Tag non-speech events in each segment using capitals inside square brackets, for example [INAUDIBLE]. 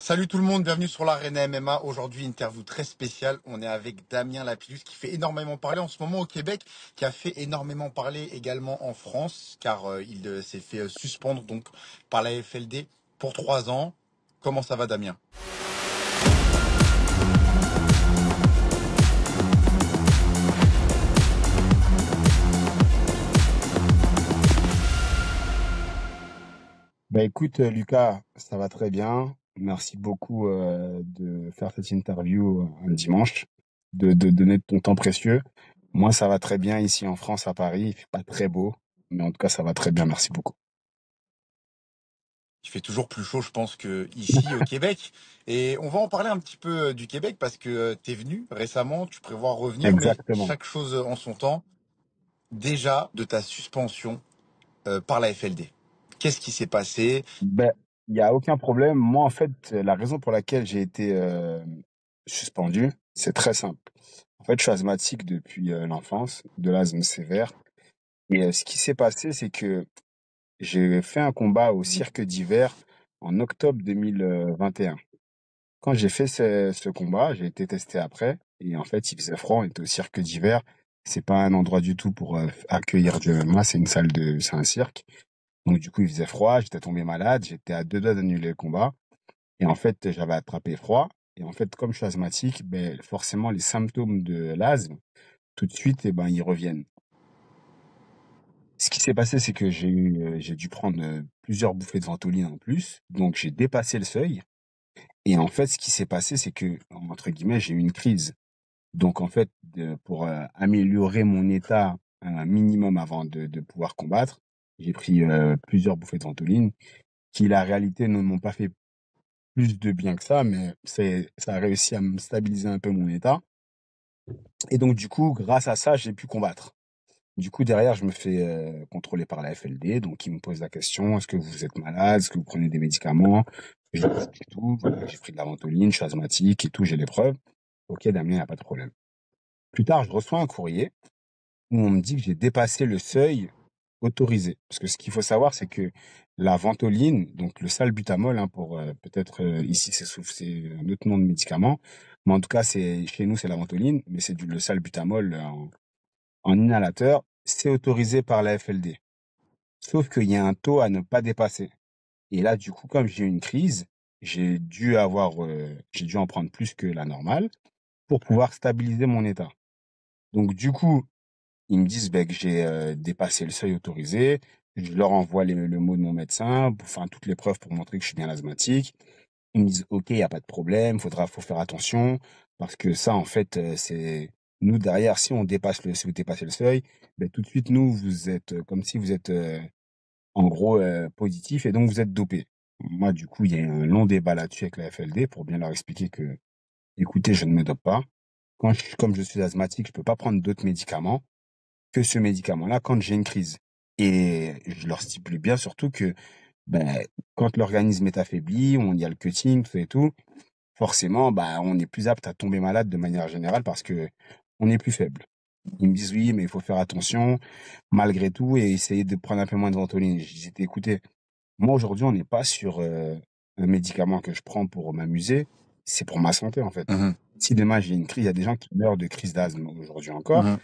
Salut tout le monde, bienvenue sur l'Arène MMA. Aujourd'hui, interview très spéciale. On est avec Damien Lapidus qui fait énormément parler en ce moment au Québec, qui a fait énormément parler également en France, car euh, il euh, s'est fait euh, suspendre donc par la FLD pour trois ans. Comment ça va Damien Bah écoute Lucas, ça va très bien. Merci beaucoup euh, de faire cette interview euh, un dimanche, de, de donner ton temps précieux. Moi, ça va très bien ici en France, à Paris. Il fait pas très beau, mais en tout cas, ça va très bien. Merci beaucoup. Il fait toujours plus chaud, je pense, que ici au [LAUGHS] Québec. Et on va en parler un petit peu euh, du Québec parce que tu es venu récemment, tu prévois revenir. Exactement. chaque chose en son temps. Déjà de ta suspension par la FLD. Qu'est-ce qui s'est passé ben, il n'y a aucun problème. Moi, en fait, la raison pour laquelle j'ai été euh, suspendu, c'est très simple. En fait, je suis asthmatique depuis euh, l'enfance, de l'asthme sévère. Et euh, ce qui s'est passé, c'est que j'ai fait un combat au cirque d'hiver en octobre 2021. Quand j'ai fait ce, combat, j'ai été testé après. Et en fait, il faisait froid, on au cirque d'hiver. C'est pas un endroit du tout pour accueillir du MMA, c'est une salle de, c'est un cirque. Donc, du coup, il faisait froid, j'étais tombé malade, j'étais à deux doigts d'annuler le combat. Et en fait, j'avais attrapé froid. Et en fait, comme je suis asthmatique, ben, forcément, les symptômes de l'asthme, tout de suite, et eh ben, ils reviennent. Ce qui s'est passé, c'est que j'ai euh, j'ai dû prendre euh, plusieurs bouffées de ventoline en plus. Donc, j'ai dépassé le seuil. Et en fait, ce qui s'est passé, c'est que, entre guillemets, j'ai eu une crise. Donc, en fait, pour euh, améliorer mon état un minimum avant de pouvoir combattre, j'ai pris euh, plusieurs bouffées de ventoline qui, la réalité, ne m'ont pas fait plus de bien que ça, mais c'est, ça a réussi à me stabiliser un peu mon état. Et donc, du coup, grâce à ça, j'ai pu combattre. Du coup, derrière, je me fais euh, contrôler par la FLD, donc ils me posent la question est-ce que vous êtes malade Est-ce que vous prenez des médicaments j'ai pris de la ventoline, je suis asthmatique et tout, j'ai les preuves. Ok, Damien, il n'y a pas de problème. Plus tard, je reçois un courrier où on me dit que j'ai dépassé le seuil autorisé. Parce que ce qu'il faut savoir, c'est que la ventoline, donc le salbutamol, hein, pour euh, peut-être euh, ici c'est, un autre nom de médicament, mais en tout cas c'est chez nous c'est la ventoline, mais c'est du le salbutamol en, en inhalateur, c'est autorisé par la FLD. Sauf qu'il y a un taux à ne pas dépasser. Et là, du coup, comme j'ai eu une crise, j'ai dû avoir, euh, j'ai dû en prendre plus que la normale pour pouvoir stabiliser mon état. Donc, du coup, ils me disent ben, que j'ai euh, dépassé le seuil autorisé. Je leur envoie les, le mot de mon médecin, enfin toutes les preuves pour montrer que je suis bien asthmatique. Ils me disent OK, il n'y a pas de problème, faudra faut faire attention parce que ça en fait euh, c'est nous derrière si on dépasse le si vous dépassez le seuil, ben, tout de suite nous vous êtes euh, comme si vous êtes en gros positif et donc vous êtes dopé. Moi du coup, il y a un long débat là-dessus avec la FLD pour bien leur expliquer que écoutez, je ne me dope pas. Quand je, comme je suis asthmatique, je peux pas prendre d'autres médicaments que ce médicament-là quand j'ai une crise. Et je leur stipule bien surtout que ben, quand l'organisme est affaibli, on y a le cutting, tout et tout, forcément, ben, on est plus apte à tomber malade de manière générale parce que on est plus faible. Ils me disent oui, mais il faut faire attention malgré tout et essayer de prendre un peu moins de ventoline. Je disais, écoutez, moi aujourd'hui, on n'est pas sur euh, un médicament que je prends pour m'amuser, c'est pour ma santé en fait. Mmh si demain j'ai une crise, il y a des gens qui meurent de crise d'asthme aujourd'hui encore. Mmh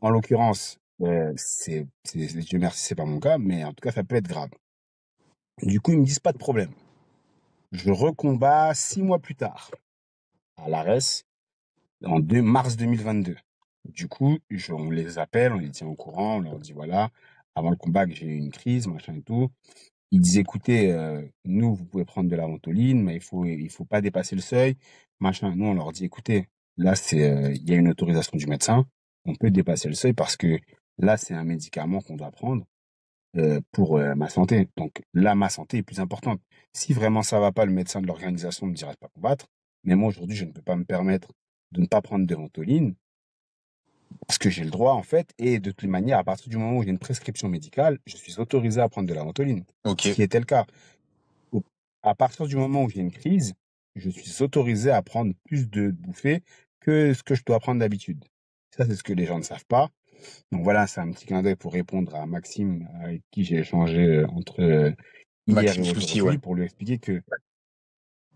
en l'occurrence, je euh, c'est, merci, c'est pas mon cas, mais en tout cas, ça peut être grave. Du coup, ils me disent pas de problème. Je recombats six mois plus tard à l'ARES en 2 mars 2022. Du coup, je, on les appelle, on les tient au courant, on leur dit voilà, avant le combat j'ai eu une crise, machin et tout. Ils disent écoutez, euh, nous, vous pouvez prendre de la ventoline, mais il faut, il faut pas dépasser le seuil, machin. Nous, on leur dit écoutez, là, c'est, euh, il y a une autorisation du médecin on peut dépasser le seuil parce que là, c'est un médicament qu'on doit prendre euh, pour euh, ma santé. Donc là, ma santé est plus importante. Si vraiment ça va pas, le médecin de l'organisation ne me dira pas combattre. Mais moi, aujourd'hui, je ne peux pas me permettre de ne pas prendre de ventoline parce que j'ai le droit, en fait. Et de toute manière, à partir du moment où j'ai une prescription médicale, je suis autorisé à prendre de la ventoline. Ce qui était le cas. À partir du moment où j'ai une crise, je suis autorisé à prendre plus de bouffées que ce que je dois prendre d'habitude. Ça, c'est ce que les gens ne savent pas. Donc voilà, c'est un petit clin d'œil pour répondre à Maxime, euh, avec qui j'ai échangé euh, entre euh, hier et aujourd'hui, pour lui expliquer que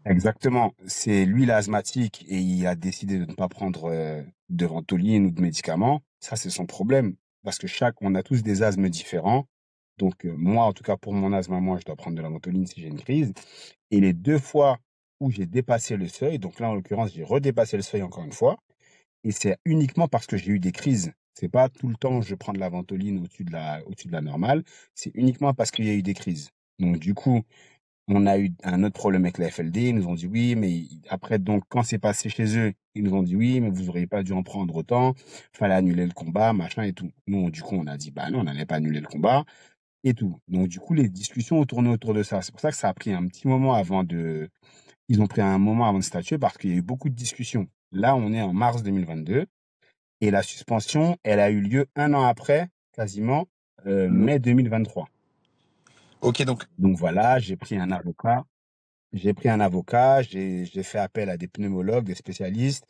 Exactement. C'est lui l'asthmatique et il a décidé de ne pas prendre de ventoline ou de médicaments. Ça, c'est son problème. Parce que chaque, on a tous des asthmes différents. Donc, moi, en tout cas, pour mon asthme, moi, je dois prendre de la ventoline si j'ai une crise. Et les deux fois où j'ai dépassé le seuil, donc là, en l'occurrence, j'ai redépassé le seuil encore une fois, et c'est uniquement parce que j'ai eu des crises. C'est pas tout le temps je prends de la ventoline au-dessus de la, au-dessus de la normale. C'est uniquement parce qu'il y a eu des crises. Donc, du coup, on a eu un autre problème avec la FLD. Ils nous ont dit oui, mais après, donc, quand c'est passé chez eux, ils nous ont dit oui, mais vous auriez pas dû en prendre autant. Fallait annuler le combat, machin et tout. Nous, du coup, on a dit bah non, on n'allait pas annuler le combat et tout. Donc, du coup, les discussions ont tourné autour de ça. C'est pour ça que ça a pris un petit moment avant de, ils ont pris un moment avant de statuer parce qu'il y a eu beaucoup de discussions. Là, on est en mars 2022. Et la suspension, elle a eu lieu un an après, quasiment, euh, mmh. mai 2023. Ok, donc. Donc voilà, j'ai pris un avocat. J'ai pris un avocat, j'ai fait appel à des pneumologues, des spécialistes.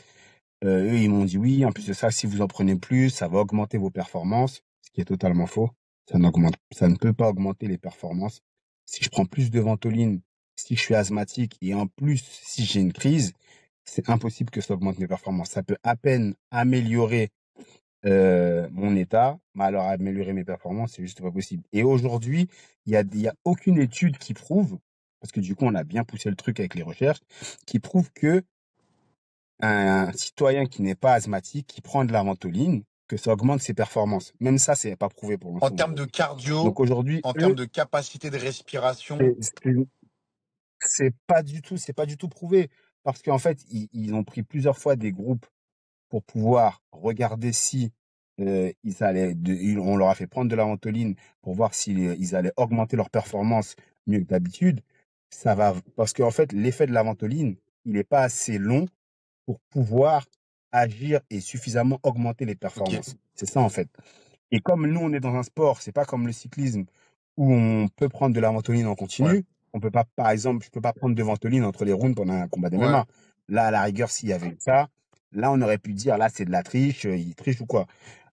Euh, eux, ils m'ont dit oui, en plus de ça, si vous en prenez plus, ça va augmenter vos performances, ce qui est totalement faux. Ça, n'augmente, ça ne peut pas augmenter les performances. Si je prends plus de ventoline, si je suis asthmatique et en plus, si j'ai une crise, c'est impossible que ça augmente mes performances. Ça peut à peine améliorer mon état, mais alors améliorer mes performances, c'est juste pas possible. Et aujourd'hui, il n'y a, y a aucune étude qui prouve, parce que du coup, on a bien poussé le truc avec les recherches, qui prouve que un citoyen qui n'est pas asthmatique, qui prend de la ventoline, que ça augmente ses performances. Même ça, c'est pas prouvé pour l'instant. En termes de cardio, Donc aujourd'hui, en termes de capacité de respiration, c'est pas du tout, c'est pas du tout prouvé parce qu'en fait, ils, ont pris plusieurs fois des groupes pour pouvoir regarder si euh, ils allaient on leur a fait prendre de la ventoline pour voir s'ils euh, ils allaient augmenter leur performance mieux que d'habitude. Ça va parce qu'en fait, l'effet de la ventoline, il n'est pas assez long pour pouvoir agir et suffisamment augmenter les performances. C'est ça en fait. Et comme nous, on est dans un sport, c'est pas comme le cyclisme où on peut prendre de la ventoline en continu. On peut pas, par exemple, je peux pas prendre de ventoline entre les rounds pendant un combat de ouais. Là, à la rigueur, s'il y avait ça, là, on aurait pu dire, là, c'est de la triche, euh, il triche ou quoi.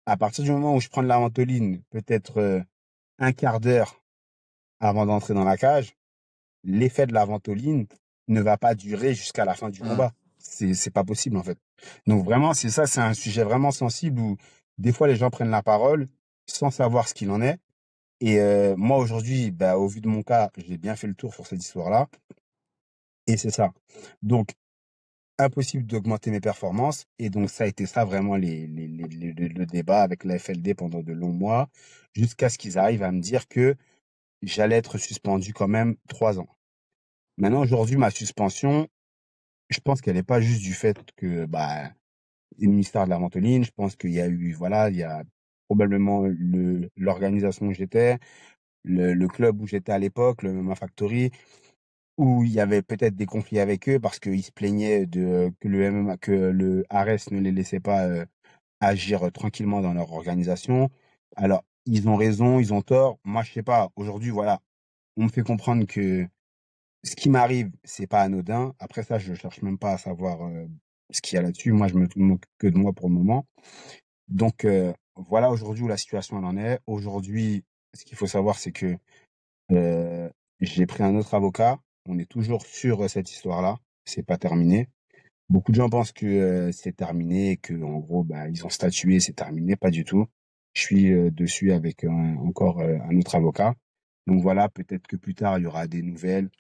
À partir du moment où je prends de la ventoline, peut-être euh, un quart d'heure avant d'entrer dans la cage, l'effet de la ventoline ne va pas durer jusqu'à la fin du mmh. combat. C'est, c'est pas possible, en fait. Donc vraiment, c'est ça, c'est un sujet vraiment sensible où des fois les gens prennent la parole sans savoir ce qu'il en est et euh, moi, aujourd'hui, bah, au vu de mon cas, j'ai bien fait le tour sur cette histoire-là. Et c'est ça. Donc, impossible d'augmenter mes performances. Et donc, ça a été ça vraiment les, les, le débat avec la FLD pendant de longs mois, jusqu'à ce qu'ils arrivent à me dire que j'allais être suspendu quand même trois ans. Maintenant, aujourd'hui, ma suspension, je pense qu'elle n'est pas juste du fait que bah, le ministère de la Ventoline, je pense qu'il y a eu, voilà, il y a probablement le, l'organisation où j'étais, le, club où j'étais à l'époque, le MMA Factory, où il y avait peut-être des conflits avec eux parce qu'ils se plaignaient de, que le MMA, que le ARES ne les laissait pas euh, agir euh, tranquillement dans leur organisation. Alors, ils ont raison, ils ont tort. Moi, je sais pas. Aujourd'hui, voilà, on me fait comprendre que ce qui m'arrive, c'est pas anodin. Après ça, je cherche même pas à savoir euh, ce qu'il y a là-dessus. Moi, je me moque que de moi pour le moment. Donc, voilà aujourd'hui où la situation en est. Aujourd'hui, ce qu'il faut savoir, c'est que euh, j'ai pris un autre avocat. On est toujours sur euh, cette histoire-là. C'est pas terminé. Beaucoup de gens pensent que euh, c'est terminé, que en gros, bah, ils ont statué, c'est terminé. Pas du tout. Je suis euh, dessus avec encore un autre avocat. Donc voilà, peut-être que plus tard, il y aura des nouvelles.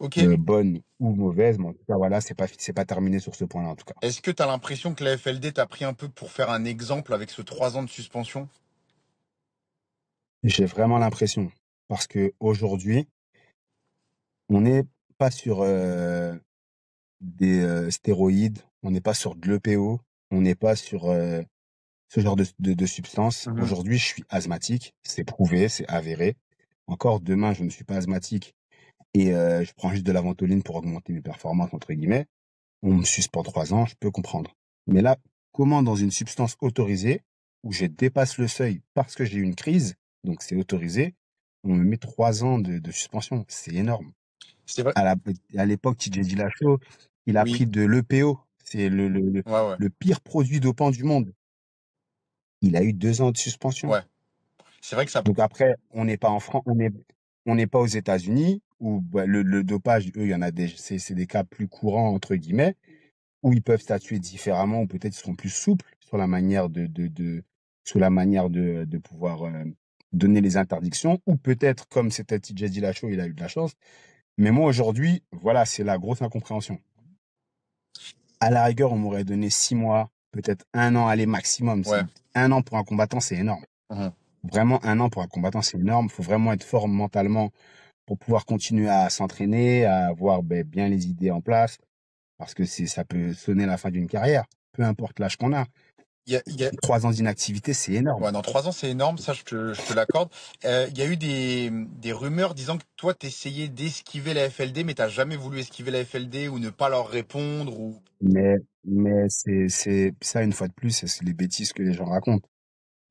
Ok. Euh, bonne ou mauvaise, mais en tout cas, voilà, c'est pas, c'est pas terminé sur ce point-là, en tout cas. Est-ce que tu as l'impression que la FLD t'a pris un peu pour faire un exemple avec ce trois ans de suspension J'ai vraiment l'impression. Parce que aujourd'hui, on n'est pas sur euh, des euh, stéroïdes, on n'est pas sur de l'EPO, on n'est pas sur ce genre de, de, substances. Mmh aujourd'hui, je suis asthmatique, c'est prouvé, c'est avéré. Encore demain, je ne suis pas asthmatique, et euh, je prends juste de la ventoline pour augmenter mes performances, entre guillemets, on me suspend trois ans, je peux comprendre. Mais là, comment dans une substance autorisée, où je dépasse le seuil parce que j'ai eu une crise, donc c'est autorisé, on me met trois ans de, suspension. C'est énorme. C'est Vrai. À l'époque, TJ Dillashaw, il a pris de l'EPO. C'est le, le, pire produit dopant du monde. Il a eu deux ans de suspension. Ouais. C'est vrai que ça. Donc après, on n'est pas en France, on n'est on n'est pas aux États-Unis où bah, le, dopage, eux, il y en a des, c'est des cas plus courants, entre guillemets, où ils peuvent statuer différemment, ou peut-être ils seront plus souples sur la manière de, sur la manière de, pouvoir euh, donner les interdictions, ou peut-être, comme c'était TJ Dillashaw, il a eu de la chance. Mais moi, aujourd'hui, voilà, c'est la grosse incompréhension. À la rigueur, on m'aurait donné six mois, peut-être un an, aller maximum. Un an pour un combattant, c'est énorme. Mmh vraiment, un an pour un combattant, c'est énorme. Il faut vraiment être fort mentalement pour pouvoir continuer à s'entraîner, à avoir ben, bien les idées en place, parce que ça peut sonner la fin d'une carrière, peu importe l'âge qu'on a. Trois ans d'inactivité, c'est énorme. dans trois ans, c'est énorme, ça je te, l'accorde. Euh, il y a eu des, rumeurs disant que toi, tu essayais d'esquiver la FLD, mais tu jamais voulu esquiver la FLD ou ne pas leur répondre. Ou... Mais, mais c'est, ça, une fois de plus, c'est les bêtises que les gens racontent.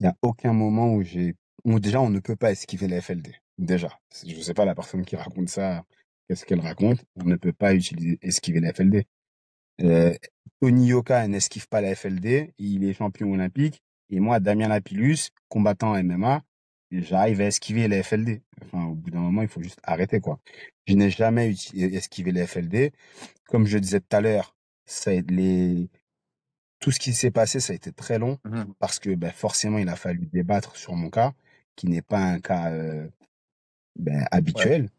Il n'y a aucun moment où j'ai... déjà, on ne peut pas esquiver la FLD. Déjà, je ne sais pas la personne qui raconte ça, qu'est-ce qu'elle raconte. On ne peut pas utiliser esquiver la FLD. Euh, Tony Yoka n'esquive pas la FLD, il est champion olympique. Et moi, Damien Lapillus, combattant MMA, j'arrive à esquiver la FLD. Enfin, au bout d'un moment, il faut juste arrêter, quoi. Je n'ai jamais esquivé la FLD. Comme je disais tout à l'heure, les... tout ce qui s'est passé, ça a été très long mmh parce que ben, forcément, il a fallu débattre sur mon cas, qui n'est pas un cas euh, ben, habituel.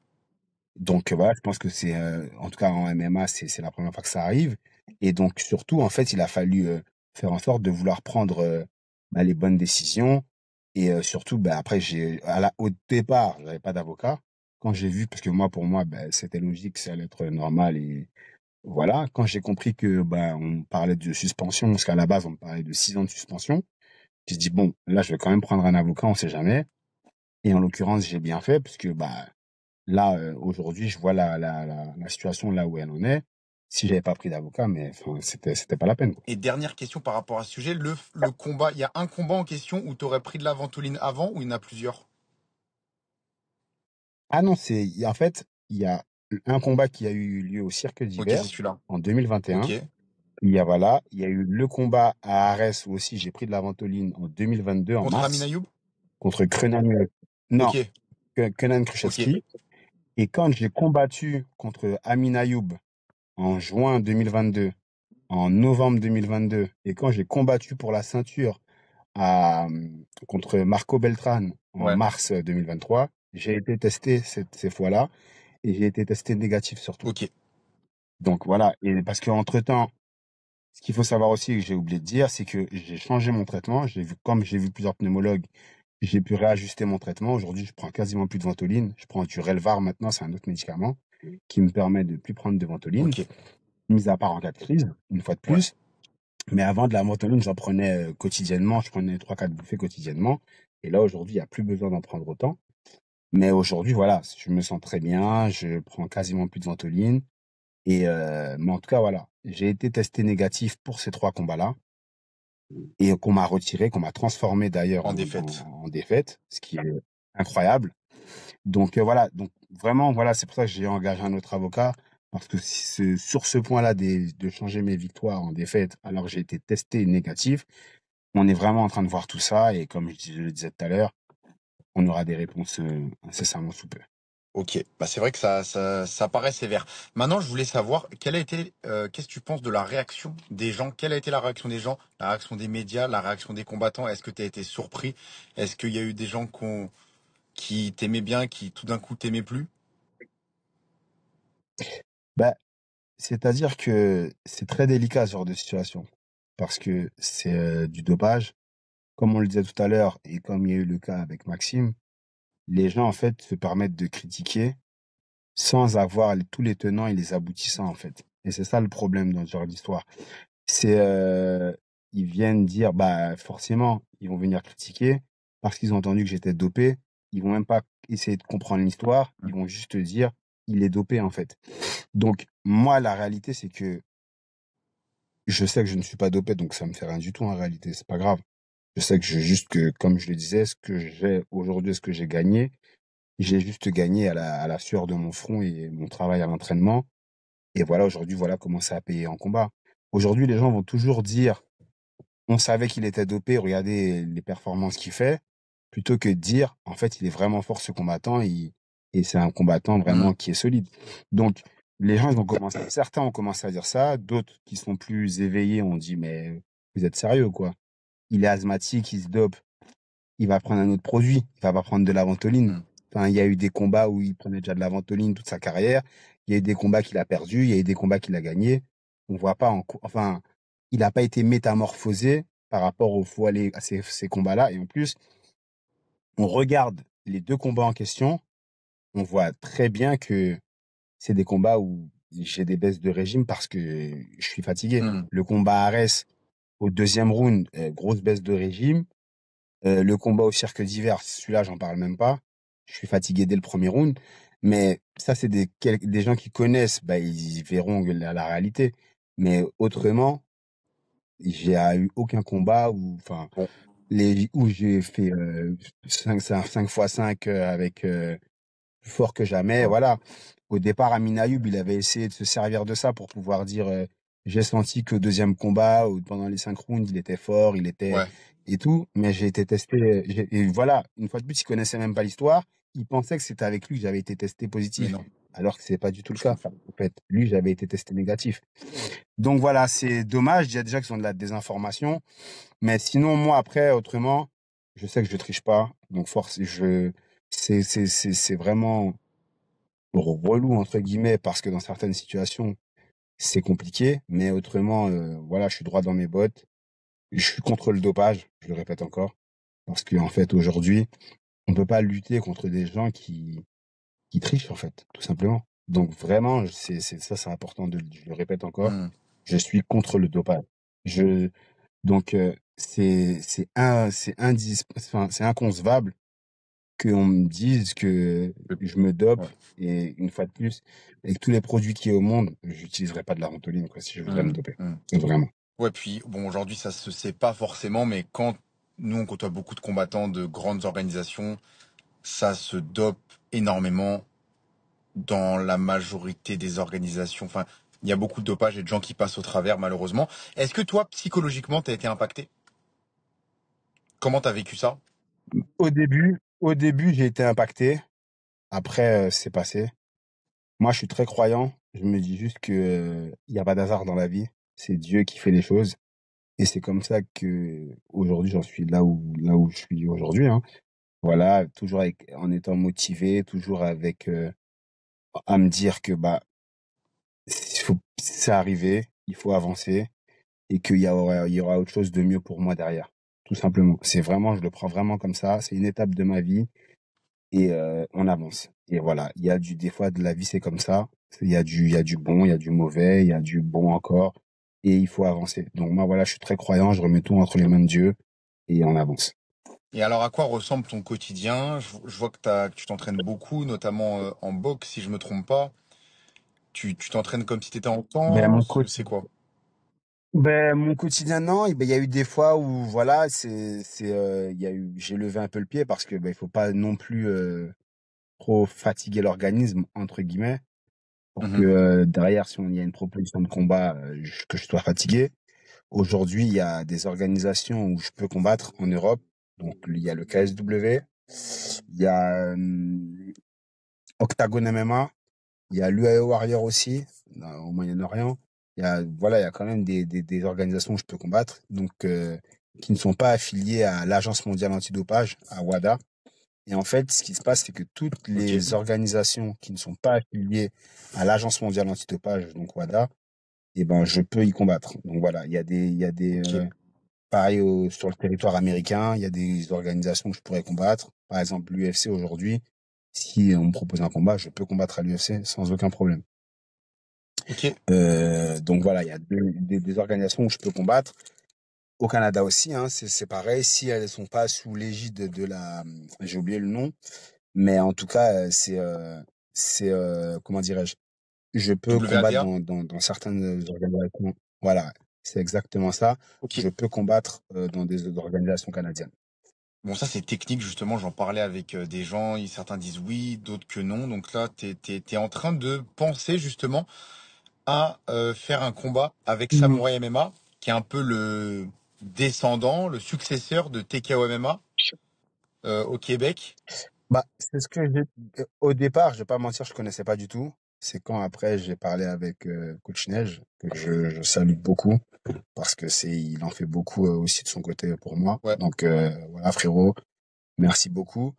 Donc euh, voilà, je pense que c'est, euh, en tout cas en MMA, c'est la première fois que ça arrive. Et donc surtout, en fait, il a fallu euh, faire en sorte de vouloir prendre bah, les bonnes décisions. Et surtout, ben après, j'ai, à la, au départ, j'avais pas d'avocat. Quand j'ai vu, parce que moi, pour moi, bah, c'était logique, ça allait être normal. Et voilà, quand j'ai compris que ben on parlait de suspension, parce qu'à la base, on parlait de six ans de suspension, j'ai dit, bon, là, je vais quand même prendre un avocat, on sait jamais. Et en l'occurrence, j'ai bien fait, puisque bah, là, aujourd'hui, je vois la, situation là où elle en est. Si n'avais pas pris d'avocat, mais c'était n'était pas la peine. Et dernière question par rapport à ce sujet, le, combat, il y a un combat en question où tu aurais pris de la ventoline avant ou il y en a plusieurs Ah non, c'est en fait, il y a un combat qui a eu lieu au Cirque d'hiver okay, en 2021. Il y a voilà, il y a eu le combat à Arès où aussi j'ai pris de la ventoline en 2022 contre en mars. Contre Contre Krenan non, Kenan Kruszewski. Et quand j'ai combattu contre Amin Ayoub en juin 2022, en novembre 2022, et quand j'ai combattu pour la ceinture à, contre Marco Beltran en mars 2023, j'ai été testé ces fois-là et j'ai été testé négatif surtout. Ok. Donc voilà, et parce qu'entre-temps, ce qu'il faut savoir aussi, que j'ai oublié de dire, c'est que j'ai changé mon traitement. J'ai vu, comme j'ai vu plusieurs pneumologues, j'ai pu réajuster mon traitement. Aujourd'hui, je prends quasiment plus de ventoline. Je prends du Relvar maintenant, c'est un autre médicament qui me permet de plus prendre de ventoline, Mise mis à part en cas de crise, une fois de plus. Mais avant de la ventoline, j'en prenais euh, quotidiennement. Je prenais 3-4 bouffées quotidiennement. Et là, aujourd'hui, il n'y a plus besoin d'en prendre autant. Mais aujourd'hui, voilà, je me sens très bien. Je prends quasiment plus de ventoline. Et euh, mais en tout cas, voilà, j'ai été testé négatif pour ces trois combats-là et qu'on m'a retiré, qu'on m'a transformé d'ailleurs en, défaite. ce qui est incroyable. Donc euh, voilà, donc vraiment voilà, c'est pour ça que j'ai engagé un autre avocat parce que sur ce point-là de changer mes victoires en défaite alors j'ai été testé négatif, on est vraiment en train de voir tout ça et comme je, le disais tout à l'heure, on aura des réponses euh, incessamment sous peu. Ok, bah c'est vrai que ça, ça, ça, paraît sévère. Maintenant, je voulais savoir quelle a été, euh, qu'est-ce que tu penses de la réaction des gens Quelle a été la réaction des gens, la réaction des médias, la réaction des combattants Est-ce que tu as été surpris Est-ce qu'il y a eu des gens qui t'aimaient bien, qui tout d'un coup t'aimaient plus bah, C'est-à-dire que c'est très délicat ce genre de situation, parce que c'est euh, du dopage. Comme on le disait tout à l'heure, et comme il y a eu le cas avec Maxime, les gens, en fait, se permettent de critiquer sans avoir tous les tenants et les aboutissants, en fait. Et c'est ça le problème dans ce genre d'histoire. C'est, euh, ils viennent dire, bah, forcément, ils vont venir critiquer parce qu'ils ont entendu que j'étais dopé. Ils vont même pas essayer de comprendre l'histoire. Mmh. Ils vont juste dire, il est dopé, en fait. Donc, moi, la réalité, c'est que je sais que je ne suis pas dopé, donc ça me fait rien du tout en réalité, c'est pas grave. Je sais que je, juste que, comme je le disais, ce que j'ai aujourd'hui, ce que j'ai gagné, j'ai juste gagné à la, sueur de mon front et mon travail à l'entraînement. Et voilà, aujourd'hui, voilà comment ça a payé en combat. Aujourd'hui, les gens vont toujours dire, on savait qu'il était dopé, regardez les performances qu'il fait, plutôt que de dire, en fait, il est vraiment fort ce combattant et, et c'est un combattant mmh. vraiment qui est solide. Donc, les gens, ont commencé, certains ont commencé à dire ça, d'autres qui sont plus éveillés ont dit, mais vous êtes sérieux, quoi il est asthmatique, il se dope, il va prendre un autre produit, il va pas prendre de la ventoline. Mm. Enfin, il y a eu des combats où il prenait déjà de la ventoline toute sa carrière, il y a eu des combats qu'il a perdus, il y a eu des combats qu'il a gagnés. On voit pas en enfin, il n'a pas été métamorphosé par rapport au foie à ces, combats-là et en plus on regarde les deux combats en question, on voit très bien que c'est des combats où j'ai des baisses de régime parce que je suis fatigué. Mm. Le combat Ares, au deuxième round, euh, grosse baisse de régime. Euh, le combat au cirque divers celui-là, j'en parle même pas. Je suis fatigué dès le premier round. Mais ça, c'est des, gens qui connaissent, bah, ils verront la, réalité. Mais autrement, j'ai eu aucun combat où, enfin, les, où j'ai fait 5, 5, x 5 avec euh, plus fort que jamais. Voilà. Au départ, Youb, il avait essayé de se servir de ça pour pouvoir dire j'ai senti que deuxième combat ou pendant les cinq rounds, il était fort, il était et tout, mais j'ai été testé. Et voilà, une fois de plus, il connaissait même pas l'histoire. Il pensait que c'était avec lui que j'avais été testé positif, alors que c'est pas du tout le cas. En fait, lui, j'avais été testé négatif. Donc voilà, c'est dommage. Il y a déjà qu'ils ont de la désinformation, mais sinon moi après, autrement, je sais que je triche pas. Donc force, je c'est vraiment relou entre guillemets parce que dans certaines situations c'est compliqué. Mais autrement, euh, voilà, je suis droit dans mes bottes. Je suis contre le dopage, je le répète encore. Parce qu'en en fait, aujourd'hui, on ne peut pas lutter contre des gens qui, qui trichent, en fait, tout simplement. Donc vraiment, c'est, ça, c'est important, de, je le répète encore, mmh. je suis contre le dopage. donc, euh, c'est, c'est, un, c'est inconcevable qu'on me dise que je me dope et une fois de plus, avec tous les produits qui est au monde, n'utiliserai pas de la rentoline quoi, si je voulais me mmh. doper. Mmh. Vraiment. Ouais, puis bon, aujourd'hui, ça se sait pas forcément, mais quand nous, on côtoie beaucoup de combattants de grandes organisations, ça se dope énormément dans la majorité des organisations. Enfin, il y a beaucoup de dopage et de gens qui passent au travers, malheureusement. Est-ce que toi, psychologiquement, tu as été impacté Comment tu as vécu ça Au début, au début, j'ai été impacté. Après, euh, c'est passé. Moi, je suis très croyant. Je me dis juste que il euh, n'y a pas d'hasard dans la vie. C'est Dieu qui fait les choses. Et c'est comme ça que aujourd'hui, j'en suis là où, là où je suis aujourd'hui. Hein. Voilà, toujours avec, en étant motivé, toujours avec euh, à me dire que bah, c'est arrivé, il faut avancer et qu'il y, aura, il y aura autre chose de mieux pour moi derrière tout simplement. C'est vraiment, je le prends vraiment comme ça. C'est une étape de ma vie et euh, on avance. Et voilà, il y a du, des fois de la vie, c'est comme ça. Il y a du, il y a du bon, il y a du mauvais, il y a du bon encore et il faut avancer. Donc moi, voilà, je suis très croyant. Je remets tout entre les mains de Dieu et on avance. Et alors, à quoi ressemble ton quotidien je, vois que, as, tu t'entraînes beaucoup, notamment euh, en boxe, si je me trompe pas. Tu t'entraînes comme si tu étais en ben, temps C'est quoi ben, mon mmh. quotidien, non. Ben, il y a eu des fois où, voilà, c'est, c'est, euh, y a eu, j'ai levé un peu le pied parce que, ben, il faut pas non plus euh, trop fatiguer l'organisme, entre guillemets, pour mmh que euh, derrière, si on y a une proposition de combat, que je sois fatigué. Aujourd'hui, il y a des organisations où je peux combattre en Europe. Donc, il y a le KSW, il y a mmh, Octagon MMA, il y a l'UAE Warrior aussi, au Moyen-Orient y a, voilà, il y a quand même des, organisations que je peux combattre, donc euh, qui ne sont pas affiliées à l'Agence mondiale antidopage, à WADA. Et en fait, ce qui se passe, c'est que toutes les organisations qui ne sont pas affiliées à l'Agence mondiale antidopage, donc WADA, eh ben, je peux y combattre. Donc voilà, il y a des, il y des, euh, pareil sur le territoire américain, il y a des organisations que je pourrais combattre. Par exemple, l'UFC aujourd'hui, si on me propose un combat, je peux combattre à l'UFC sans aucun problème. Euh, donc voilà, il y a des, organisations où je peux combattre. Au Canada aussi, hein, c'est pareil. Si elles ne sont pas sous l'égide de la, j'ai oublié le nom, mais en tout cas, euh, c'est, euh, c'est comment dirais-je, je peux combattre dans, certaines organisations. Voilà, c'est exactement ça. Je peux combattre dans des organisations canadiennes. Bon, ça c'est technique justement, j'en parlais avec des gens, certains disent oui, d'autres que non. Donc là, tu es, en train de penser justement euh, faire un combat avec mhm. Samurai MMA, qui est un peu le descendant, le successeur de TKO MMA euh, au Québec bah, C'est ce que euh, Au départ, je vais pas mentir, je connaissais pas du tout. C'est quand après j'ai parlé avec Coach Neige, que je, salue beaucoup, parce que c'est il en fait beaucoup aussi de son côté pour moi. Donc voilà frérot, merci beaucoup.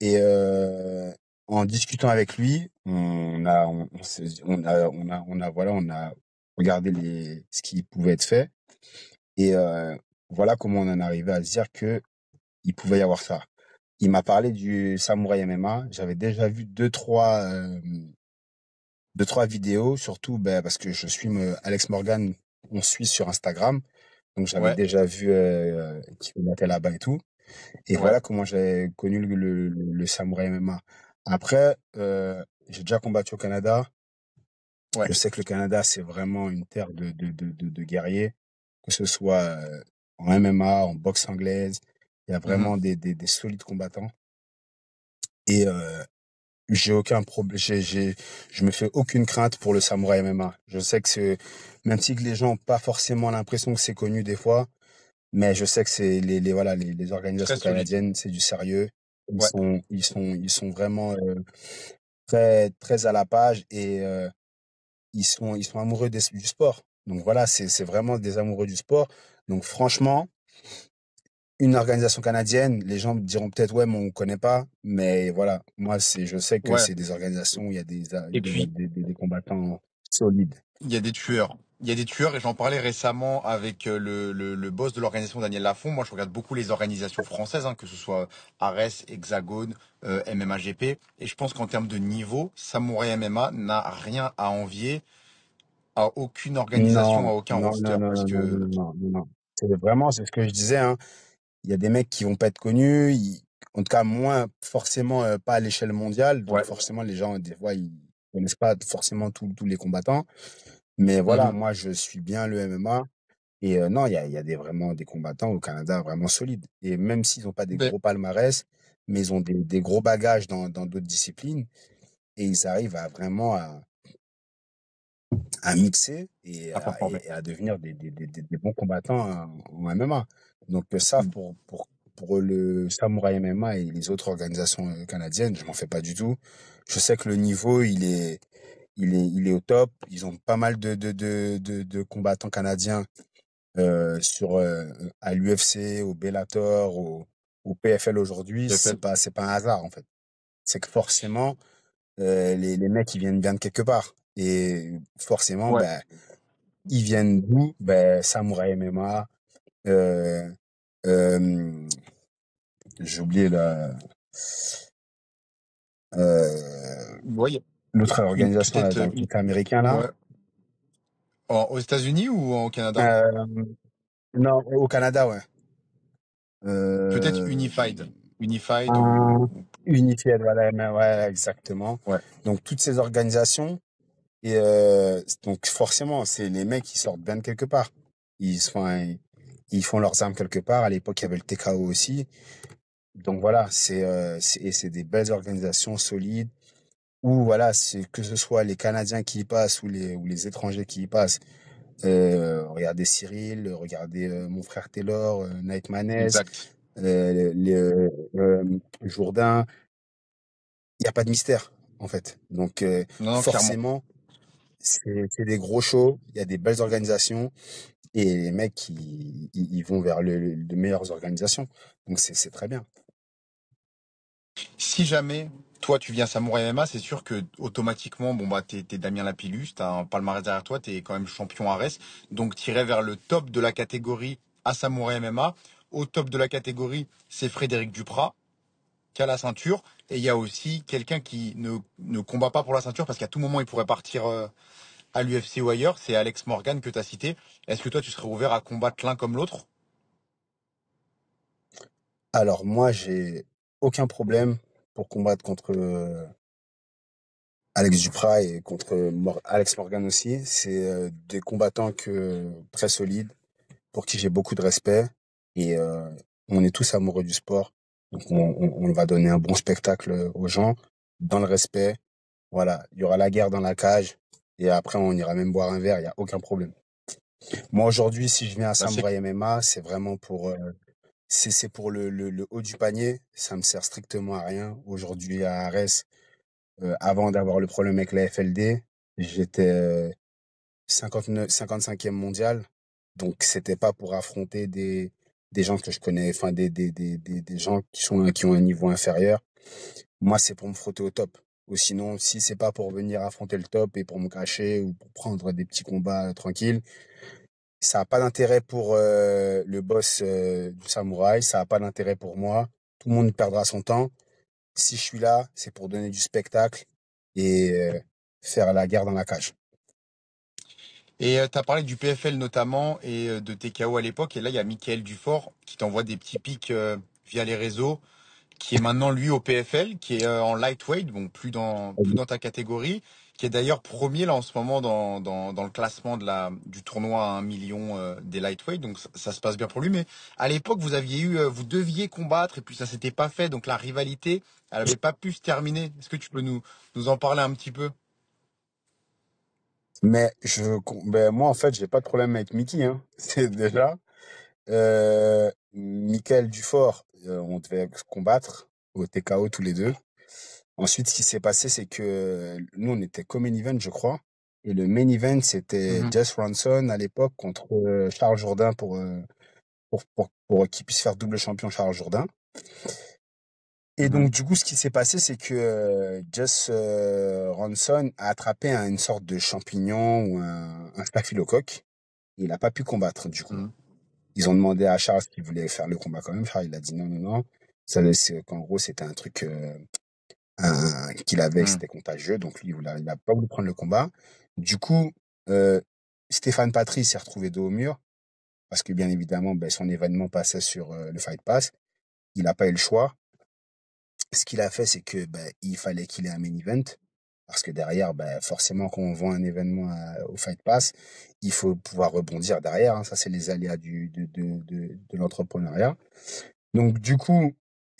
Et, en discutant avec lui, on a, on, a, on on a regardé ce qui pouvait être fait. Et euh, voilà comment on en est à se dire que il pouvait y avoir ça. Il m'a parlé du samouraï MMA. J'avais déjà vu deux, trois, euh, trois vidéos, surtout ben, parce que je suis Alex Morgan, on suit sur Instagram. Donc j'avais déjà vu euh, qu'il était là-bas et tout. Et voilà comment j'ai connu le, le, le samouraï MMA. Après, euh, j'ai déjà combattu au Canada. Ouais. Je sais que le Canada, c'est vraiment une terre de, de, de, de, de guerriers, que ce soit euh, en MMA, en boxe anglaise. Il y a mmh vraiment des, des, des, solides combattants. Et euh, j'ai aucun problème. J'ai, je me fais aucune crainte pour le samouraï MMA. Je sais que c'est, même si les gens n'ont pas forcément l'impression que c'est connu des fois, mais je sais que c'est les, les, voilà, les, les organisations canadiennes, c'est du sérieux. Ils, sont, ils, sont, ils sont vraiment euh, très, très à la page et euh, ils, sont, ils sont amoureux des, du sport. Donc voilà, c'est vraiment des amoureux du sport. Donc franchement, une organisation canadienne, les gens me diront peut-être ouais, mais on ne connaît pas. Mais voilà, moi, c'est, je sais que c'est des organisations où il y a des, euh, des, des combattants solide. Il y a des tueurs. Il y a des tueurs et j'en parlais récemment avec euh, le, boss de l'organisation Daniel Lafont. Moi, je regarde beaucoup les organisations françaises, hein, que ce soit Ares, Hexagone, euh, MMAGP. Et je pense qu'en termes de niveau, Samouraï MMA n'a rien à envier à aucune organisation, à aucun non, Non, non, non, C'est vraiment, c'est ce que je disais. Hein. Il y a des mecs qui vont pas être connus. En tout cas, moins forcément euh, pas à l'échelle mondiale. Donc forcément, les gens, des fois, ils connaissent pas forcément tous les combattants. Mais mmh voilà, moi, je suis bien le MMA. Et euh, non, il y a, des, vraiment des combattants au Canada vraiment solides. Et même s'ils n'ont pas des gros palmarès, mais ils ont des, gros bagages dans d'autres disciplines. Et ils arrivent à vraiment à, à mixer et à, devenir des, des, bons combattants en hein, MMA. Donc ça, mmh. pour, pour le Samurai MMA et les autres organisations euh, canadiennes, je m'en fais pas du tout. Je sais que le niveau, il est, il est, il est au top. Ils ont pas mal de, de, de, de, combattants canadiens euh, sur, euh, à l'UFC, au Bellator, au, au PFL aujourd'hui. C'est pas, c'est pas un hasard, en fait. C'est que forcément, les, les mecs, ils viennent bien de quelque part. Et forcément, bah, ils viennent d'où ben, Samouraï MMA, j'ai oublié la. Euh, L'autre organisation américaine. là. Euh, aux États-Unis ou au Canada euh, Non, au Canada, ouais. Peut-être euh, Unified. Unified. Unified, voilà, ouais, exactement. Donc toutes ces organisations et donc forcément, c'est les mecs qui sortent bien de quelque part. Ils sont, ils font leurs armes quelque part. À l'époque, il y avait le TKO aussi donc voilà, euh, c'est des belles organisations solides où voilà, que ce soit les Canadiens qui y passent ou les ou les étrangers qui y passent. Euh, regardez Cyril, regardez euh, mon frère Taylor, Night Jourdain. Il n'y a pas de mystère en fait. Donc forcément, c'est des gros shows. Il y a des belles organisations et les mecs ils, ils vont vers les meilleures organisations. Donc c'est très bien. Si jamais toi, tu viens à Samouraï MMA, c'est sûr que automatiquement, bon bah, t'es, Damien Lapillus, t'as un palmarès derrière toi, t'es quand même champion Ares, donc tirer vers le top de la catégorie à Samouraï MMA. Au top de la catégorie, c'est Frédéric Duprat qui a la ceinture, et il y a aussi quelqu'un qui ne, ne combat pas pour la ceinture parce qu'à tout moment il pourrait partir euh, à l'UFC ou ailleurs. C'est Alex Morgan que tu as cité. Est-ce que toi, tu serais ouvert à combattre l'un comme l'autre Alors moi, j'ai aucun problème pour combattre contre euh, Alex Duprat et contre Alex Morgan aussi. C'est euh, des combattants très solides, pour qui j'ai beaucoup de respect. Et euh, on est tous amoureux du sport. Donc on, va donner un bon spectacle aux gens, dans le respect. Voilà, il y aura la guerre dans la cage. Et après, on ira même boire un verre, il n'y a aucun problème. Moi, aujourd'hui, si je viens à bah, Samurai MMA, c'est vraiment pour c'est pour le, haut du panier, ça me sert strictement à rien. Aujourd'hui, à Arès, euh, avant d'avoir le problème avec la FLD, j'étais 55e euh, mondial. Donc, c'était pas pour affronter des, gens que je connais, enfin, des, des, gens qui, sont, qui ont un niveau inférieur. Moi, c'est pour me frotter au top. Ou sinon, si c'est pas pour venir affronter le top et pour me cacher ou pour prendre des petits combats euh, tranquilles, ça n'a pas d'intérêt pour euh, le boss euh, du samouraï, ça n'a pas d'intérêt pour moi. Tout le monde perdra son temps. Si je suis là, c'est pour donner du spectacle et euh, faire la guerre dans la cage. Et tu as parlé du PFL notamment et de TKO à l'époque. Et là, il y a Michael Dufort qui t'envoie des petits pics via les réseaux, qui est maintenant lui au PFL, qui est en lightweight, bon, plus dans, plus dans ta catégorie qui est d'ailleurs premier là en ce moment dans, dans, le classement de la, du tournoi à 1 million euh, des lightweight, donc ça, se passe bien pour lui. Mais à l'époque, vous aviez eu, euh, vous deviez combattre et puis ça s'était pas fait, donc la rivalité, elle n'avait pas pu se terminer. Est-ce que tu peux nous, nous en parler un petit peu Mais je, ben, moi en fait, j'ai pas de problème avec Mickey, hein. [LAUGHS] c'est déjà. Euh, Michael Dufort, euh, on devait combattre au TKO tous les deux. Ensuite, ce qui s'est passé, c'est que nous, on était main Event, je crois. Et le main event, c'était mmh Jess Ronson à l'époque contre euh, Charles Jourdain euh, pour, pour, pour, qu'il puisse faire double champion Charles Jourdain. Et mmh donc, du coup, ce qui s'est passé, c'est que euh, Jess Ronson a attrapé une sorte de champignon ou un, un staphylocoque. Il n'a pas pu combattre, du coup. Mmh Ils ont demandé à Charles s'il voulait faire le combat quand même. Charles, il a dit non, non, non. Ça, qu'en gros, c'était un truc qu'il avait, mmh. c'était contagieux. Donc lui, il n'a pas voulu prendre le combat. Du coup, euh, Stéphane Patry s'est retrouvé dos au mur parce que bien évidemment, ben, son événement passait sur euh, le Fight Pass. Il n'a pas eu le choix. Ce qu'il a fait, c'est que ben, il fallait qu'il ait un main event parce que derrière, ben, forcément, quand on vend un événement euh, au Fight Pass, il faut pouvoir rebondir derrière. Hein. Ça, c'est les aléas du, de l'entrepreneuriat. Donc du coup,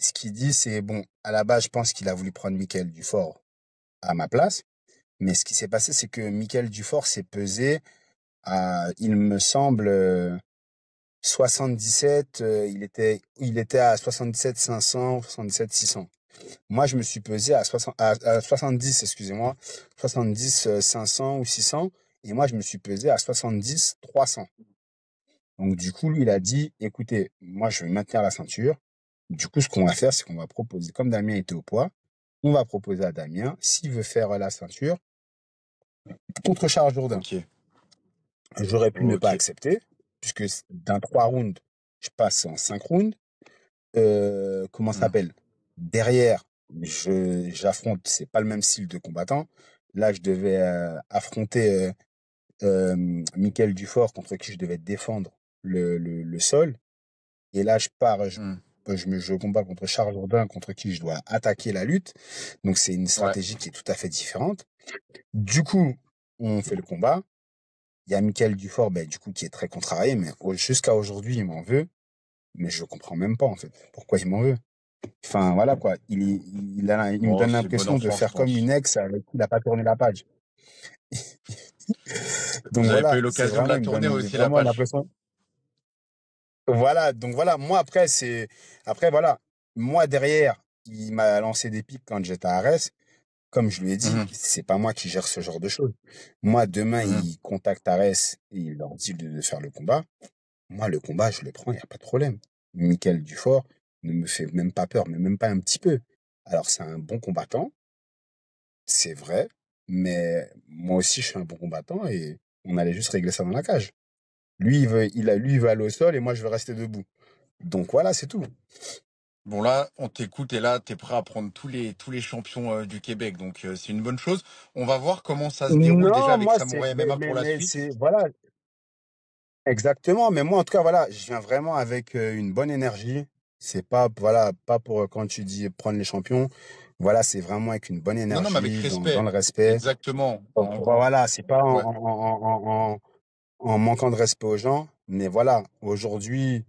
ce qu'il dit, c'est bon, à la base, je pense qu'il a voulu prendre Michael Dufort à ma place. Mais ce qui s'est passé, c'est que Michael Dufort s'est pesé à, il me semble, 77. Euh, euh, il, était, il était à 77 500, 77 600. Moi, je me suis pesé à, 70, excusez-moi, 70 500 euh, ou 600. Et moi, je me suis pesé à 70 300. Donc, du coup, lui, il a dit, écoutez, moi, je vais maintenir la ceinture. Du coup, ce qu'on va faire, c'est qu'on va proposer, comme Damien était au poids, on va proposer à Damien, s'il veut faire la ceinture, contre Charles Jourdain. J'aurais pu ne pas accepter, puisque d'un 3 rounds, je passe en 5 rounds. Euh, comment ça mmh. s'appelle Derrière, je, j'affronte, c'est pas le même style de combattant. Là, je devais euh, affronter euh, euh, Michael Dufort contre qui je devais défendre le, le, sol. Et là, je pars, mmh. Euh, je, me, combat contre Charles Jourdain, contre qui je dois attaquer la lutte. Donc c'est une stratégie qui est tout à fait différente. Du coup, on fait le combat. Il y a Michael Dufort, ben, du coup, qui est très contrarié, mais jusqu'à aujourd'hui, il m'en veut. Mais je comprends même pas, en fait, pourquoi il m'en veut. Enfin, voilà, quoi. Il, il, me donne l'impression de faire comme une ex avec qui il n'a pas tourné la page. Donc, Vous voilà, pas eu l'occasion de la tourner aussi, la page. Voilà, donc voilà, moi après, c'est. Après, voilà, moi derrière, il m'a lancé des pics quand j'étais à Arès. Comme je lui ai dit, mmh c'est pas moi qui gère ce genre de choses. Moi, demain, mmh il contacte Arès et il leur dit de, faire le combat. Moi, le combat, je le prends, il n'y a pas de problème. Michael Dufort ne me fait même pas peur, mais même pas un petit peu. Alors, c'est un bon combattant, c'est vrai, mais moi aussi, je suis un bon combattant et on allait juste régler ça dans la cage. Lui, il veut, a, lui, aller au sol et moi, je veux rester debout. Donc voilà, c'est tout. Bon là, on t'écoute et là, tu es prêt à prendre tous les tous les champions euh, du Québec, donc euh, c'est une bonne chose. On va voir comment ça se déroule déjà avec Samouraï MMA pour la suite. Voilà, exactement. Mais moi, en tout cas, voilà, je viens vraiment avec euh, une bonne énergie. C'est pas voilà pas pour quand tu dis prendre les champions. Voilà, c'est vraiment avec une bonne énergie, non, mais respect. Dans, le respect. Exactement. voilà, c'est pas en, en en manquant de respect aux gens. Mais voilà, aujourd'hui,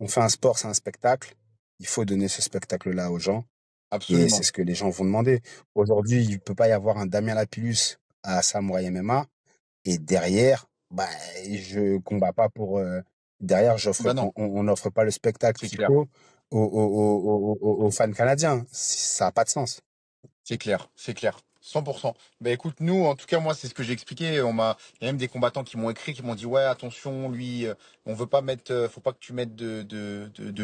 on fait un sport, c'est un spectacle. Il faut donner ce spectacle-là aux gens. Absolument. Et c'est ce que les gens vont demander. Aujourd'hui, il ne peut pas y avoir un Damien Lapillus à Samouraï MMA. Et derrière, bah, je combats pas pour. Euh, derrière, bah on n'offre pas le spectacle du faut aux, fans canadiens. Ça n'a pas de sens. C'est clair, c'est clair. 100%. Ben bah, écoute, nous, en tout cas, moi, c'est ce que j'ai expliqué. On m'a, il y a même des combattants qui m'ont écrit, qui m'ont dit ouais, attention, lui, euh, on veut pas mettre, euh, faut pas que tu mettes de,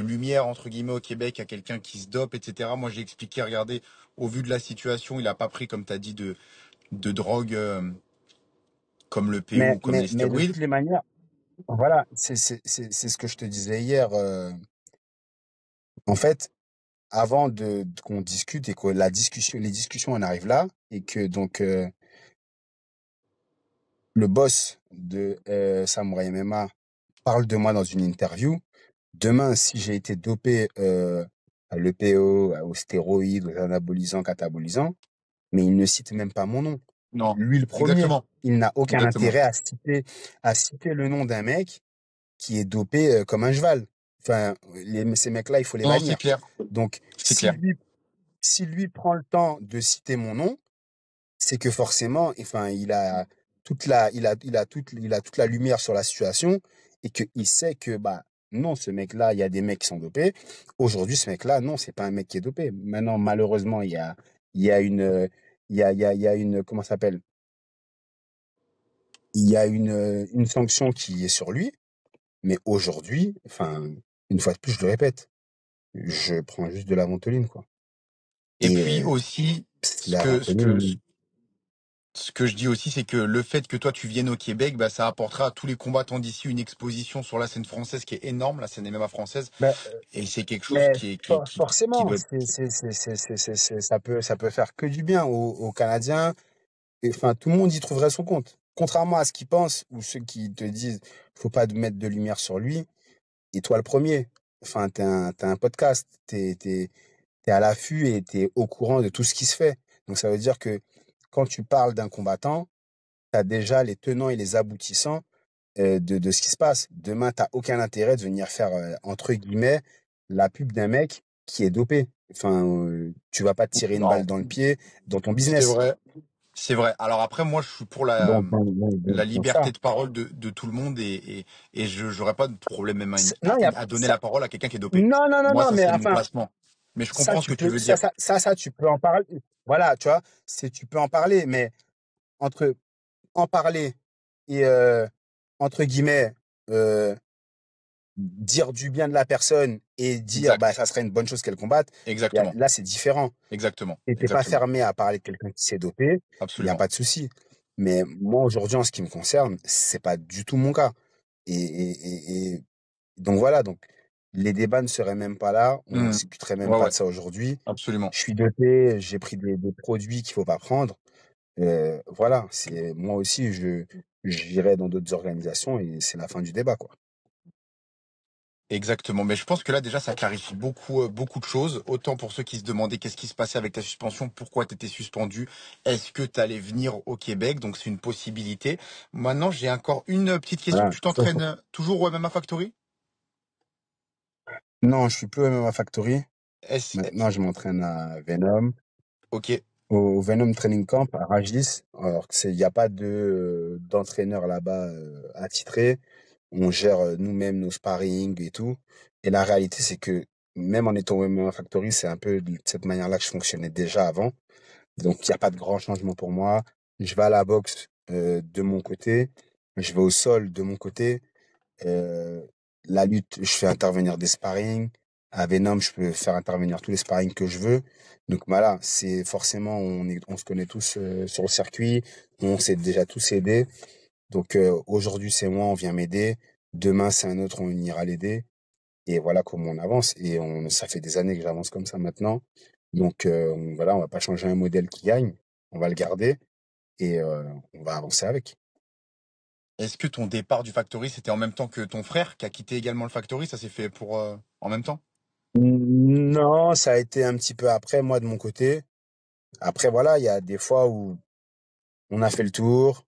lumière entre guillemets au Québec à quelqu'un qui se dope, etc. Moi, j'ai expliqué, regardez, au vu de la situation, il a pas pris, comme tu as dit, de, de drogue euh, comme le PO, mais, comme les stéroïdes. de toutes les manières, voilà, c'est ce que je te disais hier. en fait, avant de, qu'on discute et que discussion, les discussions en arrivent là et que donc euh, le boss de euh, Samurai MMA parle de moi dans une interview. Demain, si j'ai été dopé euh, à l'EPO, aux stéroïdes, aux anabolisants, catabolisants, mais il ne cite même pas mon nom. Non. Lui, le premier, il n'a aucun intérêt à citer, à citer le nom d'un mec qui est dopé euh, comme un cheval. Enfin, ces mecs-là, il faut les non, bannir. Clair. Donc, si, Lui, prend le temps de citer mon nom, c'est que forcément, enfin, il a toute la, il a, il a toute, il a toute la lumière sur la situation et qu'il sait que bah non, ce mec-là, il y a des mecs qui sont dopés. Aujourd'hui, ce mec-là, non, c'est pas un mec qui est dopé. Maintenant, malheureusement, il y a, il y a une, il y une, comment s'appelle Il y a une, une sanction qui est sur lui. Mais aujourd'hui, enfin, une fois de plus, je le répète, je prends juste de la ventoline, quoi. Et, puis aussi, ce que, je dis aussi, c'est que le fait que toi tu viennes au Québec, bah, ça apportera à tous les combattants d'ici une exposition sur la scène française qui est énorme, la scène MMA française. Bah, et c'est quelque chose qui est. forcément, ça, peut, ça peut faire que du bien aux, Canadiens. Enfin, tout le monde y trouverait son compte. Contrairement à ce qu'ils pensent ou ceux qui te disent faut pas mettre de lumière sur lui, et toi le premier. Enfin, tu as, un podcast, tu es, à l'affût et tu es au courant de tout ce qui se fait. Donc ça veut dire que quand tu parles d'un combattant, tu as déjà les tenants et les aboutissants euh, de, de, ce qui se passe. Demain, tu aucun intérêt de venir faire, euh, entre guillemets, la pub d'un mec qui est dopé. Enfin, euh, tu vas pas te tirer une balle dans le pied dans ton business. vrai. C'est vrai. Alors après, moi, je suis pour la, liberté de parole de, tout le monde et, et, je n'aurais pas de problème même à, donner la parole à quelqu'un qui est dopé. Non, non, non, non, mais Mais je comprends ce que tu, veux dire. Ça, ça, tu peux en parler. Voilà, tu vois, tu peux en parler, mais entre en parler et euh, entre guillemets euh, dire du bien de la personne et dire bah ça serait une bonne chose qu'elle combatte. Exactement. Là c'est différent. Exactement. Et t'es pas fermé à parler de quelqu'un qui s'est dopé. Absolument. Il a pas de souci. Mais moi aujourd'hui en ce qui me concerne c'est pas du tout mon cas. Et, donc voilà donc les débats ne seraient même pas là. On ne mmh. discuterait même pas de ça aujourd'hui. Absolument. Je suis dopé. J'ai pris des, produits qu'il faut pas prendre. Euh, voilà c'est moi aussi je j'irai dans d'autres organisations et c'est la fin du débat quoi. Exactement, mais je pense que là déjà ça clarifie beaucoup euh, beaucoup de choses, autant pour ceux qui se demandaient qu'est-ce qui se passait avec ta suspension, pourquoi tu étais suspendu, est-ce que tu allais venir au Québec, donc c'est une possibilité. Maintenant, j'ai encore une petite question, tu t'entraînes euh, toujours au MMA Factory Non, je suis plus au MMA Factory. Maintenant, je m'entraîne à Venom. OK. Au Venom Training Camp à Rajlis, alors qu'il n'y a pas de euh, d'entraîneur là-bas attitré on gère euh, nous-mêmes nos sparring et tout. Et la réalité, c'est que même en étant au MMA Factory, c'est un peu de cette manière-là que je fonctionnais déjà avant. Donc, il n'y a pas de grand changement pour moi. Je vais à la boxe euh, de mon côté. Je vais au sol de mon côté. Euh, la lutte, je fais intervenir des sparring. À Venom, je peux faire intervenir tous les sparring que je veux. Donc voilà, c'est forcément, on, se connaît tous sur le circuit. On s'est déjà tous aidés. Donc euh, aujourd'hui c'est moi, on vient m'aider. Demain c'est un autre, on ira l'aider. Et voilà comment on avance. Et ça fait des années que j'avance comme ça maintenant. Donc euh, voilà, on va pas changer un modèle qui gagne. On va le garder et euh, on va avancer avec. Est-ce que ton départ du factory c'était en même temps que ton frère qui a quitté également le factory Ça s'est fait pour en même temps Non, ça a été un petit peu après moi de mon côté. Après voilà, il y a des fois où on a fait le tour,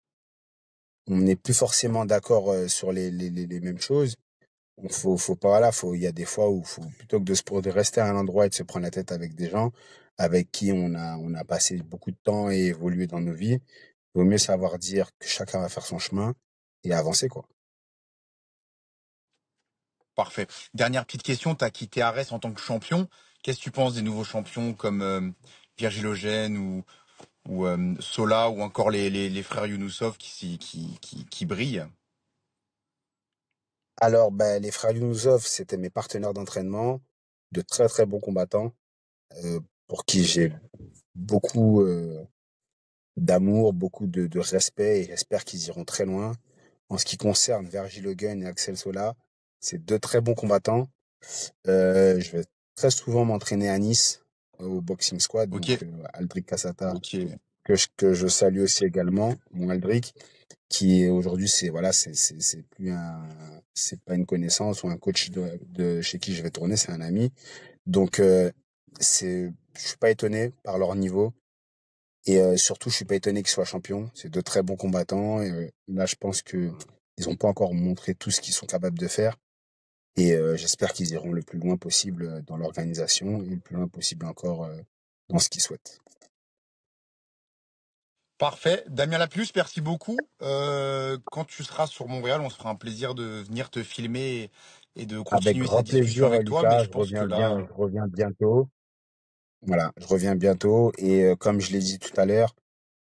on n'est plus forcément d'accord sur les, les, les, mêmes choses. Il faut, faut pas, là, il y a des fois où faut, plutôt que de, se, de rester à un endroit et de se prendre la tête avec des gens avec qui on a, on a passé beaucoup de temps et évolué dans nos vies, il vaut mieux savoir dire que chacun va faire son chemin et avancer, quoi. Parfait. Dernière petite question, tu as quitté Arès en tant que champion. Qu'est-ce que tu penses des nouveaux champions comme euh, Pierre ou, ou euh, Sola ou encore les, les, les frères Younousov qui, qui, qui, qui, brillent Alors, ben, les frères Younousov, c'était mes partenaires d'entraînement, de très très bons combattants, euh, pour qui j'ai beaucoup euh, d'amour, beaucoup de, de, respect et j'espère qu'ils iront très loin. En ce qui concerne Virgil Hogan et Axel Sola, c'est deux très bons combattants. Euh, je vais très souvent m'entraîner à Nice au Boxing Squad, donc, euh, Aldric Cassata, que, je, que je salue aussi également, mon Aldric, qui aujourd'hui c'est voilà c'est plus un c'est pas une connaissance ou un coach de, chez qui je vais tourner, c'est un ami. Donc euh, c'est je suis pas étonné par leur niveau et euh, surtout je suis pas étonné qu'ils soient champions. C'est de très bons combattants. Et, euh, là je pense que ils ont pas encore montré tout ce qu'ils sont capables de faire. Et euh, j'espère qu'ils iront le plus loin possible euh, dans l'organisation et le plus loin possible encore euh, dans ce qu'ils souhaitent. Parfait. Damien Laplus, merci beaucoup. Euh, quand tu seras sur Montréal, on se fera un plaisir de venir te filmer et de ah, ben, continuer cette discussion avec toi. je, reviens je, reviens bientôt. Voilà, je reviens bientôt. Et comme je l'ai dit tout à l'heure,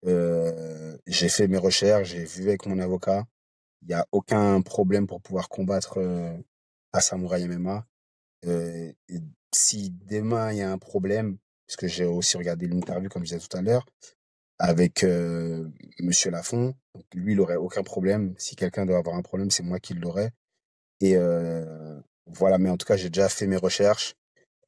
euh, j'ai fait mes recherches, j'ai vu avec mon avocat. Il n'y a aucun problème pour pouvoir combattre à Samurai MMA. Euh, si demain il y a un problème, parce que j'ai aussi regardé l'interview, comme je disais tout à l'heure, avec M. Euh, Monsieur Lafont, lui, il n'aurait aucun problème. Si quelqu'un doit avoir un problème, c'est moi qui l'aurais. Et euh, voilà, mais en tout cas, j'ai déjà fait mes recherches.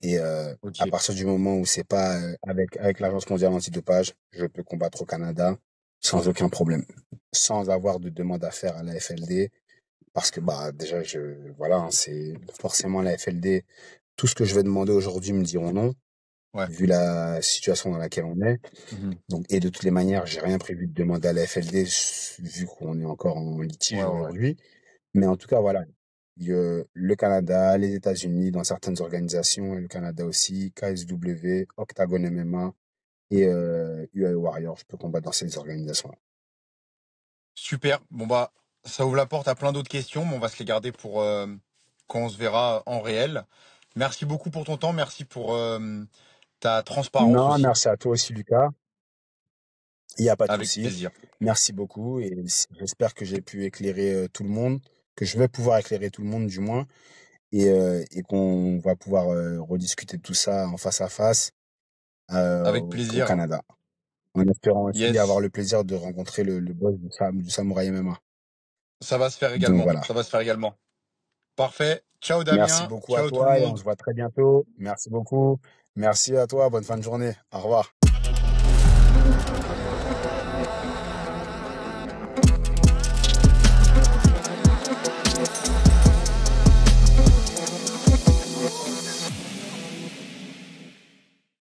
Et à partir du moment où c'est pas avec l'agence mondiale antidopage, je peux combattre au Canada sans aucun problème, sans avoir de demande à faire à la FLD, parce que bah déjà je voilà hein, c'est forcément la FLD tout ce que je vais demander aujourd'hui me diront non vu la situation dans laquelle on est mmh donc et de toutes les manières j'ai rien prévu de demander à la FLD vu qu'on est encore en litige aujourd'hui mais en tout cas voilà le Canada les États-Unis dans certaines organisations et le Canada aussi KSW Octagon MMA et euh, UAE Warrior je peux combattre dans ces organisations là super bon bah ça ouvre la porte à plein d'autres questions, mais on va se les garder pour euh, quand on se verra en réel. Merci beaucoup pour ton temps, merci pour euh, ta transparence. Non, merci à toi aussi, Lucas. Il n'y a pas de souci. Merci beaucoup et j'espère que j'ai pu éclairer euh, tout le monde, que je vais pouvoir éclairer tout le monde du moins et, qu'on va pouvoir rediscuter de tout ça en face à face Avec plaisir. au Canada. En espérant aussi avoir le plaisir de rencontrer le, boss du, du Samouraï MMA. Ça va se faire également. Ça va se faire également. Parfait. Ciao Damien. Merci beaucoup à toi et on se voit très bientôt. Merci beaucoup. Merci à toi. Bonne fin de journée. Au revoir.